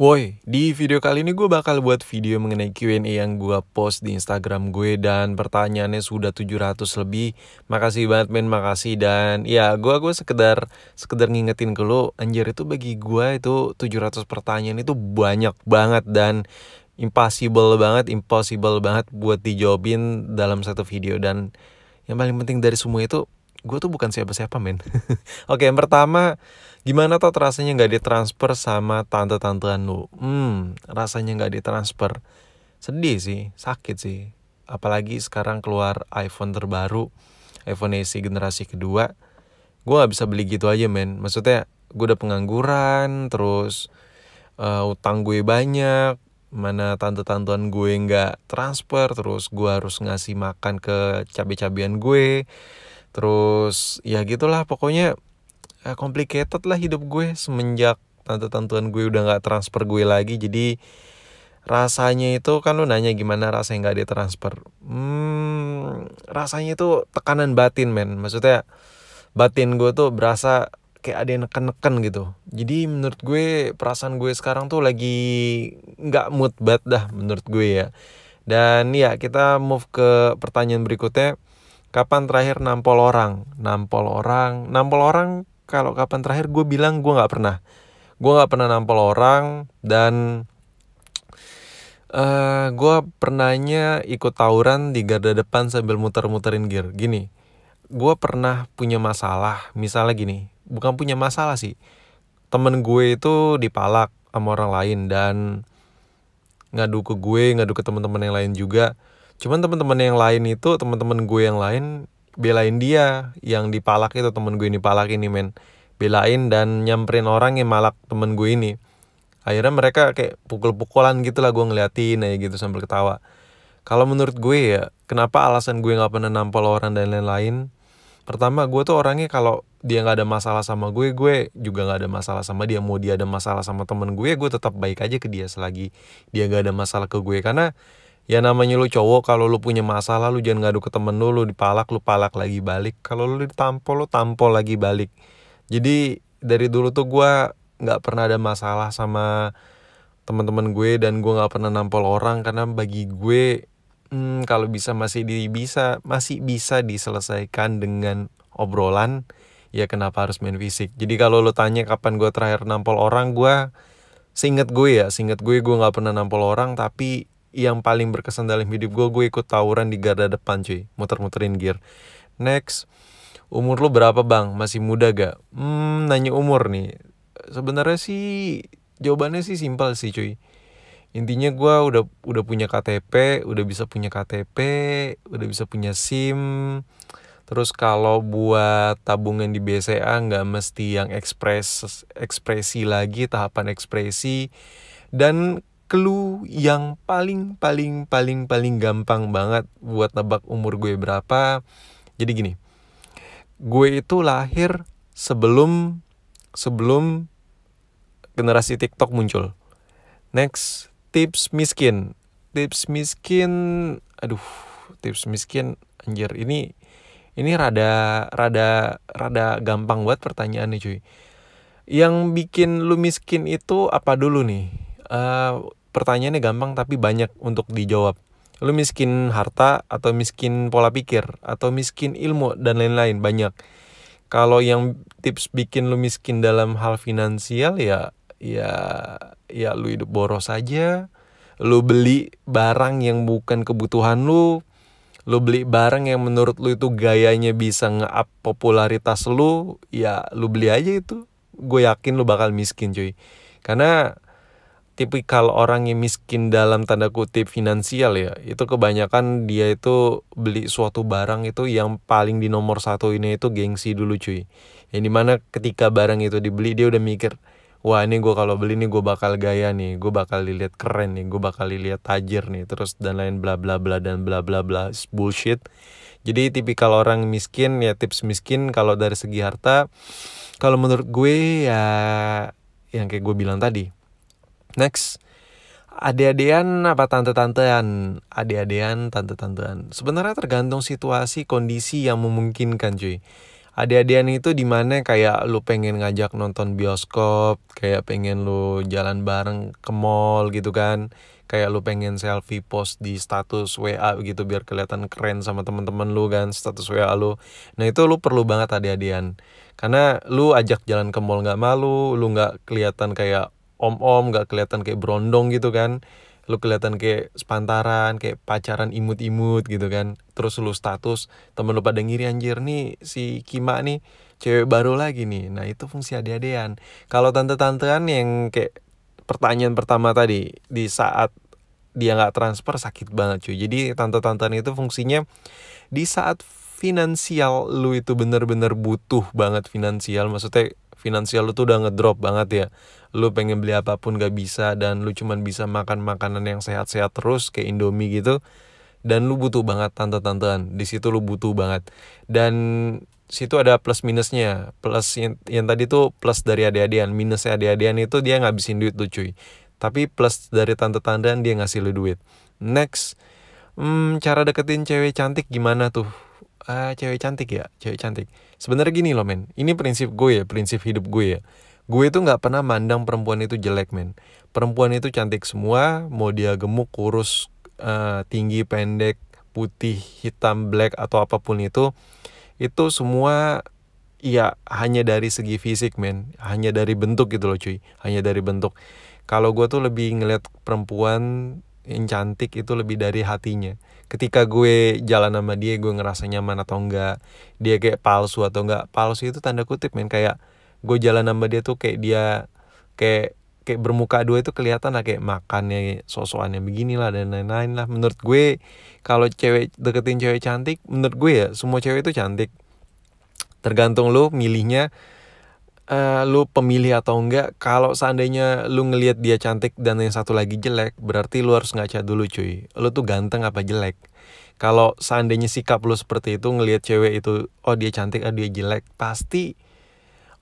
Woi, di video kali ini gue bakal buat video mengenai Q&A yang gue post di Instagram gue dan pertanyaannya sudah 700 lebih. Makasih banget men, makasih dan ya gue gue sekedar sekedar ngingetin ke lo, anjir itu bagi gue itu 700 pertanyaan itu banyak banget dan impossible banget, impossible banget buat dijawabin dalam satu video dan yang paling penting dari semua itu gue tuh bukan siapa-siapa men oke yang pertama gimana tau rasanya nggak ditransfer sama tante-tantean lu hmm rasanya nggak ditransfer sedih sih sakit sih apalagi sekarang keluar iPhone terbaru iPhone SE generasi kedua gue gak bisa beli gitu aja men maksudnya gue udah pengangguran terus uh, utang gue banyak mana tante-tantuan gue nggak transfer terus gue harus ngasih makan ke cabai-cabian gue terus ya gitulah pokoknya uh, complicated lah hidup gue semenjak tante tantuan gue udah nggak transfer gue lagi jadi rasanya itu kan lu nanya gimana rasanya nggak dia transfer hmm, rasanya itu tekanan batin men maksudnya batin gue tuh berasa kayak ada yang neken-neken gitu jadi menurut gue perasaan gue sekarang tuh lagi nggak mood bad dah menurut gue ya dan ya kita move ke pertanyaan berikutnya kapan terakhir nampol orang nampol orang nampol orang kalau kapan terakhir gue bilang gue nggak pernah gue nggak pernah nampol orang dan uh, eh, gue pernahnya ikut tawuran di garda depan sambil muter-muterin gear gini gue pernah punya masalah misalnya gini bukan punya masalah sih temen gue itu dipalak sama orang lain dan ngadu ke gue ngadu ke teman-teman yang lain juga cuman teman-teman yang lain itu teman-teman gue yang lain belain dia yang dipalak itu temen gue ini palak ini men belain dan nyamperin orang yang malak temen gue ini akhirnya mereka kayak pukul-pukulan gitu lah gue ngeliatin aja gitu sambil ketawa kalau menurut gue ya kenapa alasan gue nggak pernah nampol orang dan lain-lain pertama gue tuh orangnya kalau dia nggak ada masalah sama gue gue juga nggak ada masalah sama dia mau dia ada masalah sama temen gue gue tetap baik aja ke dia selagi dia nggak ada masalah ke gue karena ya namanya lu cowok kalau lu punya masalah lu jangan ngadu ke temen lu lu dipalak lu palak lagi balik kalau lu ditampol lu tampol lagi balik jadi dari dulu tuh gue nggak pernah ada masalah sama teman-teman gue dan gue nggak pernah nampol orang karena bagi gue hmm, kalau bisa masih di bisa masih bisa diselesaikan dengan obrolan ya kenapa harus main fisik jadi kalau lo tanya kapan gue terakhir nampol orang gue seinget gue ya seinget gue gue nggak pernah nampol orang tapi yang paling berkesan dalam hidup gue gue ikut tawuran di garda depan cuy muter-muterin gear next umur lo berapa bang masih muda gak hmm nanya umur nih sebenarnya sih jawabannya sih simpel sih cuy intinya gue udah udah punya KTP udah bisa punya KTP udah bisa punya SIM terus kalau buat tabungan di BCA nggak mesti yang ekspres ekspresi lagi tahapan ekspresi dan clue yang paling paling paling paling gampang banget buat nebak umur gue berapa. Jadi gini. Gue itu lahir sebelum sebelum generasi TikTok muncul. Next, tips miskin. Tips miskin, aduh, tips miskin anjir ini ini rada rada rada gampang buat pertanyaannya cuy. Yang bikin lu miskin itu apa dulu nih? Uh, pertanyaannya gampang tapi banyak untuk dijawab. Lu miskin harta atau miskin pola pikir atau miskin ilmu dan lain-lain banyak. Kalau yang tips bikin lu miskin dalam hal finansial ya ya ya lu hidup boros aja. Lu beli barang yang bukan kebutuhan lu. Lu beli barang yang menurut lu itu gayanya bisa nge-up popularitas lu, ya lu beli aja itu. Gue yakin lu bakal miskin cuy. Karena tipikal orang yang miskin dalam tanda kutip finansial ya itu kebanyakan dia itu beli suatu barang itu yang paling di nomor satu ini itu gengsi dulu cuy yang dimana ketika barang itu dibeli dia udah mikir wah ini gue kalau beli ini gue bakal gaya nih gue bakal dilihat keren nih gue bakal dilihat tajir nih terus dan lain bla bla bla dan bla bla bla bullshit jadi tipikal orang miskin ya tips miskin kalau dari segi harta kalau menurut gue ya yang kayak gue bilang tadi Next, ade adian apa tante-tantean? ade adian tante-tantean. Sebenarnya tergantung situasi, kondisi yang memungkinkan cuy. ade adian itu di mana kayak lu pengen ngajak nonton bioskop, kayak pengen lu jalan bareng ke mall gitu kan. Kayak lu pengen selfie post di status WA gitu biar kelihatan keren sama temen-temen lu kan, status WA lu. Nah itu lu perlu banget ade-adean. Karena lu ajak jalan ke mall gak malu, lu gak kelihatan kayak om-om gak kelihatan kayak brondong gitu kan lu kelihatan kayak sepantaran kayak pacaran imut-imut gitu kan terus lu status temen lu pada ngiri anjir nih si Kima nih cewek baru lagi nih nah itu fungsi ade-adean kalau tante-tantean yang kayak pertanyaan pertama tadi di saat dia nggak transfer sakit banget cuy jadi tante-tantean itu fungsinya di saat finansial lu itu bener-bener butuh banget finansial maksudnya finansial lu tuh udah ngedrop banget ya lu pengen beli apapun gak bisa dan lu cuman bisa makan makanan yang sehat-sehat terus kayak indomie gitu dan lu butuh banget tante-tantean di situ lu butuh banget dan situ ada plus minusnya plus yang, yang tadi tuh plus dari adik-adian minusnya adik-adian itu dia ngabisin duit tuh cuy tapi plus dari tante-tantean dia ngasih lu duit next hmm, cara deketin cewek cantik gimana tuh uh, cewek cantik ya cewek cantik sebenarnya gini loh men ini prinsip gue ya prinsip hidup gue ya gue itu nggak pernah mandang perempuan itu jelek men perempuan itu cantik semua mau dia gemuk kurus uh, tinggi pendek putih hitam black atau apapun itu itu semua ya hanya dari segi fisik men hanya dari bentuk gitu loh cuy hanya dari bentuk kalau gue tuh lebih ngeliat perempuan yang cantik itu lebih dari hatinya ketika gue jalan sama dia gue ngerasa nyaman atau enggak dia kayak palsu atau enggak palsu itu tanda kutip men kayak gue jalan sama dia tuh kayak dia kayak kayak bermuka dua itu kelihatan lah kayak makannya sosokannya beginilah dan lain-lain lah menurut gue kalau cewek deketin cewek cantik menurut gue ya semua cewek itu cantik tergantung lo milihnya uh, lu pemilih atau enggak kalau seandainya lu ngelihat dia cantik dan yang satu lagi jelek berarti lu harus ngaca dulu cuy lu tuh ganteng apa jelek kalau seandainya sikap lu seperti itu ngelihat cewek itu oh dia cantik oh dia jelek pasti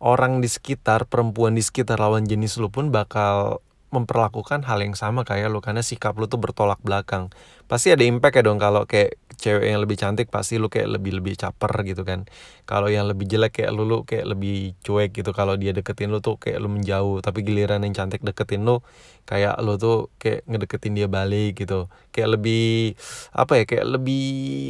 orang di sekitar perempuan di sekitar lawan jenis lu pun bakal memperlakukan hal yang sama kayak lu karena sikap lu tuh bertolak belakang pasti ada impact ya dong kalau kayak cewek yang lebih cantik pasti lu kayak lebih lebih caper gitu kan kalau yang lebih jelek kayak lu lu kayak lebih cuek gitu kalau dia deketin lu tuh kayak lu menjauh tapi giliran yang cantik deketin lu kayak lu tuh kayak ngedeketin dia balik gitu kayak lebih apa ya kayak lebih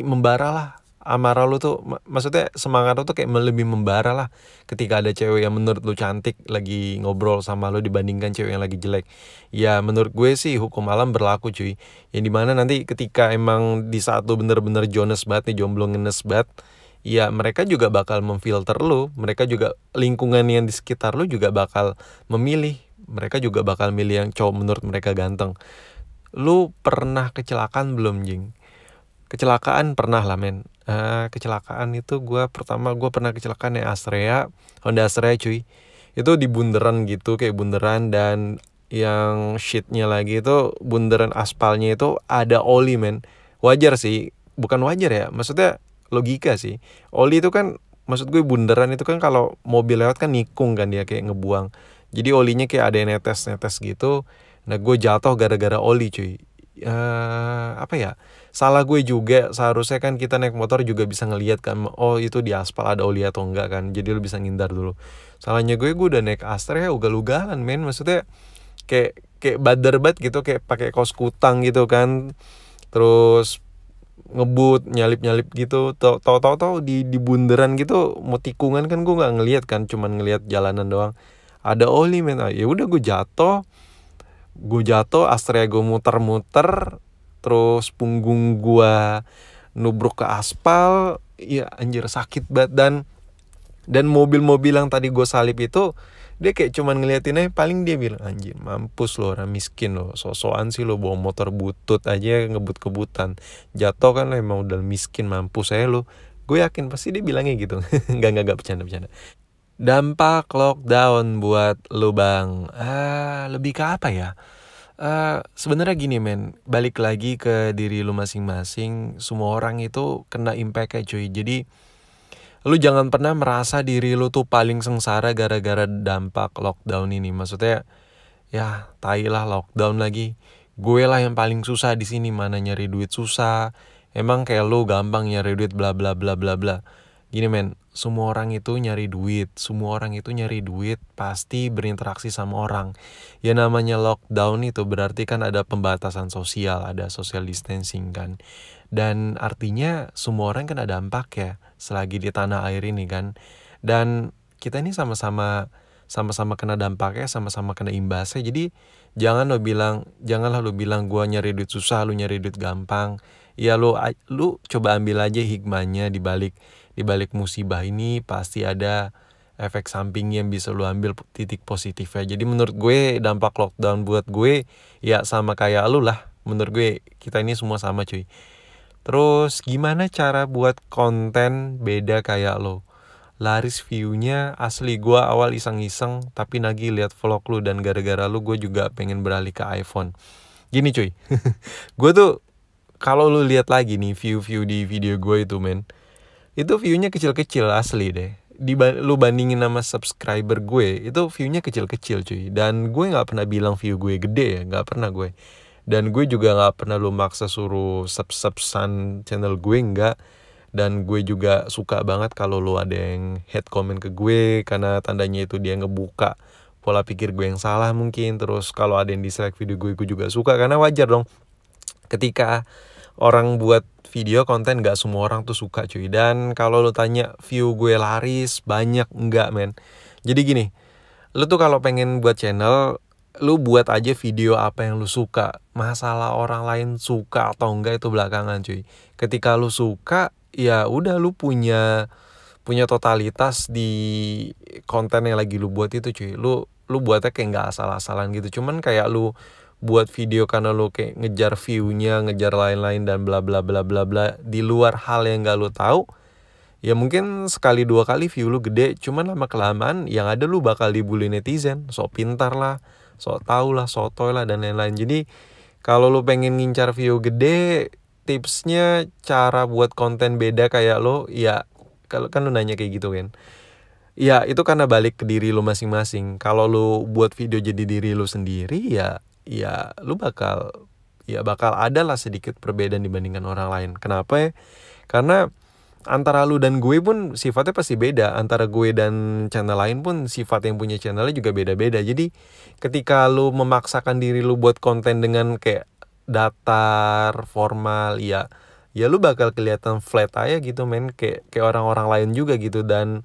membara lah amarah lu tuh maksudnya semangat lu tuh kayak lebih membara lah ketika ada cewek yang menurut lu cantik lagi ngobrol sama lu dibandingkan cewek yang lagi jelek ya menurut gue sih hukum alam berlaku cuy yang dimana nanti ketika emang di saat lu bener-bener jones banget nih jomblo ngenes banget ya mereka juga bakal memfilter lu mereka juga lingkungan yang di sekitar lu juga bakal memilih mereka juga bakal milih yang cowok menurut mereka ganteng lu pernah kecelakaan belum jing kecelakaan pernah lah men uh, kecelakaan itu gue pertama gue pernah kecelakaan ya Astrea Honda Astrea cuy itu di bundaran gitu kayak bundaran dan yang shitnya lagi itu bundaran aspalnya itu ada oli men wajar sih bukan wajar ya maksudnya logika sih oli itu kan maksud gue bundaran itu kan kalau mobil lewat kan nikung kan dia kayak ngebuang jadi olinya kayak ada yang netes netes gitu nah gue jatuh gara-gara oli cuy uh, apa ya salah gue juga seharusnya kan kita naik motor juga bisa ngelihat kan oh itu di aspal ada oli atau enggak kan jadi lo bisa ngindar dulu salahnya gue gue udah naik Astra ya ugal-ugalan men maksudnya kayak kayak badar banget gitu kayak pakai kos kutang gitu kan terus ngebut nyalip nyalip gitu tau tau tau, tau di di bundaran gitu mau tikungan kan gue nggak ngelihat kan cuman ngelihat jalanan doang ada oli men ah, ya udah gue jatuh gue jatuh Astrea gue muter-muter terus punggung gue nubruk ke aspal ya anjir sakit banget dan dan mobil-mobil yang tadi gue salip itu dia kayak cuman ngeliatin aja paling dia bilang anjir mampus lo orang miskin lo sosokan sih lo bawa motor butut aja ngebut kebutan jatuh kan lo emang udah miskin mampus saya lo gue yakin pasti dia bilangnya gitu nggak nggak nggak bercanda bercanda dampak lockdown buat lu bang uh, ah, lebih ke apa ya uh, sebenarnya gini men balik lagi ke diri lu masing-masing semua orang itu kena impact ya cuy jadi lu jangan pernah merasa diri lu tuh paling sengsara gara-gara dampak lockdown ini maksudnya ya tai lah lockdown lagi gue lah yang paling susah di sini mana nyari duit susah emang kayak lu gampang nyari duit bla bla bla bla bla gini men semua orang itu nyari duit semua orang itu nyari duit pasti berinteraksi sama orang ya namanya lockdown itu berarti kan ada pembatasan sosial ada social distancing kan dan artinya semua orang kan ada dampak ya selagi di tanah air ini kan dan kita ini sama-sama sama-sama kena dampaknya sama-sama kena imbasnya jadi jangan lo bilang janganlah lo bilang gua nyari duit susah lo nyari duit gampang ya lo lu coba ambil aja hikmahnya di balik di balik musibah ini pasti ada efek samping yang bisa lu ambil titik positifnya. Jadi menurut gue dampak lockdown buat gue ya sama kayak lu lah. Menurut gue kita ini semua sama cuy. Terus gimana cara buat konten beda kayak lo? Laris view-nya asli gue awal iseng-iseng tapi nagih lihat vlog lu dan gara-gara lu gue juga pengen beralih ke iPhone. Gini cuy, gue tuh kalau lu lihat lagi nih view-view di video gue itu men, itu viewnya kecil-kecil asli deh di lu bandingin nama subscriber gue itu viewnya kecil-kecil cuy dan gue nggak pernah bilang view gue gede ya nggak pernah gue dan gue juga nggak pernah lu maksa suruh sub subsan channel gue nggak dan gue juga suka banget kalau lu ada yang head comment ke gue karena tandanya itu dia ngebuka pola pikir gue yang salah mungkin terus kalau ada yang dislike video gue gue juga suka karena wajar dong ketika orang buat video konten gak semua orang tuh suka cuy dan kalau lo tanya view gue laris banyak enggak men jadi gini lo tuh kalau pengen buat channel lu buat aja video apa yang lu suka masalah orang lain suka atau enggak itu belakangan cuy ketika lu suka ya udah lu punya punya totalitas di konten yang lagi lu buat itu cuy lu lu buatnya kayak nggak asal-asalan gitu cuman kayak lu buat video karena lu kayak ngejar viewnya ngejar lain-lain dan bla bla bla bla bla di luar hal yang gak lu tahu ya mungkin sekali dua kali view lu gede cuman lama kelamaan yang ada lu bakal dibully netizen sok pintar lah sok tau lah sok toy lah dan lain-lain jadi kalau lu pengen ngincar view gede tipsnya cara buat konten beda kayak lo ya kalau kan lu nanya kayak gitu kan ya itu karena balik ke diri lu masing-masing kalau lu buat video jadi diri lu sendiri ya ya lu bakal ya bakal ada lah sedikit perbedaan dibandingkan orang lain kenapa ya? karena antara lu dan gue pun sifatnya pasti beda antara gue dan channel lain pun sifat yang punya channelnya juga beda-beda jadi ketika lu memaksakan diri lu buat konten dengan kayak datar formal ya ya lu bakal kelihatan flat aja gitu men kayak kayak orang-orang lain juga gitu dan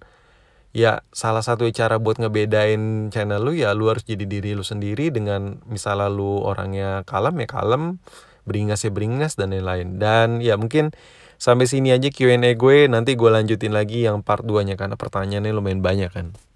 ya salah satu cara buat ngebedain channel lu ya lu harus jadi diri lu sendiri dengan misalnya lu orangnya kalem ya kalem beringas ya beringas dan lain-lain dan ya mungkin sampai sini aja Q&A gue nanti gue lanjutin lagi yang part 2 nya karena pertanyaannya lumayan banyak kan